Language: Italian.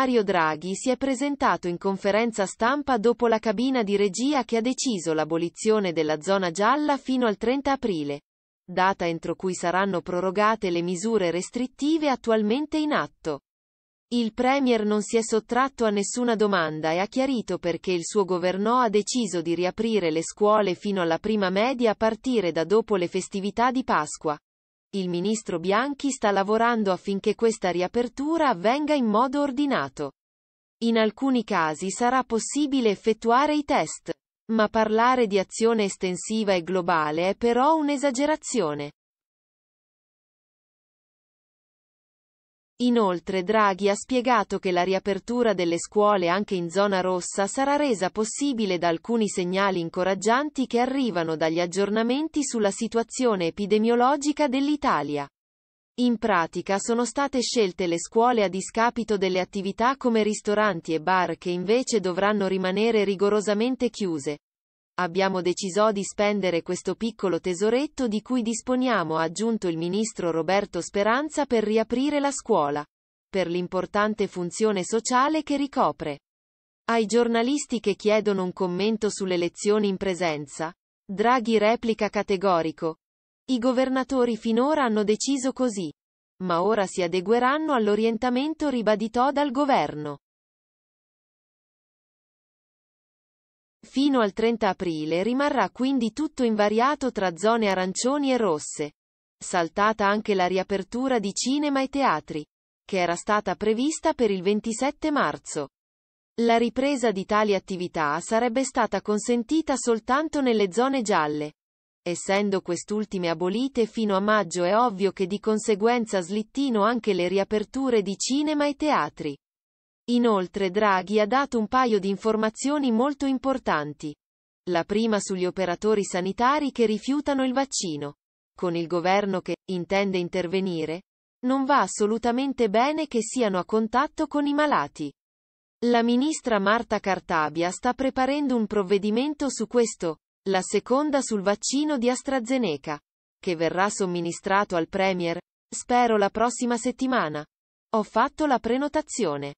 Mario Draghi si è presentato in conferenza stampa dopo la cabina di regia che ha deciso l'abolizione della zona gialla fino al 30 aprile, data entro cui saranno prorogate le misure restrittive attualmente in atto. Il Premier non si è sottratto a nessuna domanda e ha chiarito perché il suo governo ha deciso di riaprire le scuole fino alla prima media a partire da dopo le festività di Pasqua. Il ministro Bianchi sta lavorando affinché questa riapertura avvenga in modo ordinato. In alcuni casi sarà possibile effettuare i test. Ma parlare di azione estensiva e globale è però un'esagerazione. Inoltre Draghi ha spiegato che la riapertura delle scuole anche in zona rossa sarà resa possibile da alcuni segnali incoraggianti che arrivano dagli aggiornamenti sulla situazione epidemiologica dell'Italia. In pratica sono state scelte le scuole a discapito delle attività come ristoranti e bar che invece dovranno rimanere rigorosamente chiuse, abbiamo deciso di spendere questo piccolo tesoretto di cui disponiamo, ha aggiunto il ministro Roberto Speranza per riaprire la scuola, per l'importante funzione sociale che ricopre. Ai giornalisti che chiedono un commento sulle lezioni in presenza, Draghi replica categorico. I governatori finora hanno deciso così, ma ora si adegueranno all'orientamento ribadito dal governo. fino al 30 aprile rimarrà quindi tutto invariato tra zone arancioni e rosse. Saltata anche la riapertura di cinema e teatri, che era stata prevista per il 27 marzo. La ripresa di tali attività sarebbe stata consentita soltanto nelle zone gialle. Essendo quest'ultime abolite fino a maggio è ovvio che di conseguenza slittino anche le riaperture di cinema e teatri. Inoltre Draghi ha dato un paio di informazioni molto importanti. La prima sugli operatori sanitari che rifiutano il vaccino. Con il governo che intende intervenire, non va assolutamente bene che siano a contatto con i malati. La ministra Marta Cartabia sta preparando un provvedimento su questo, la seconda sul vaccino di AstraZeneca, che verrà somministrato al Premier, spero la prossima settimana. Ho fatto la prenotazione.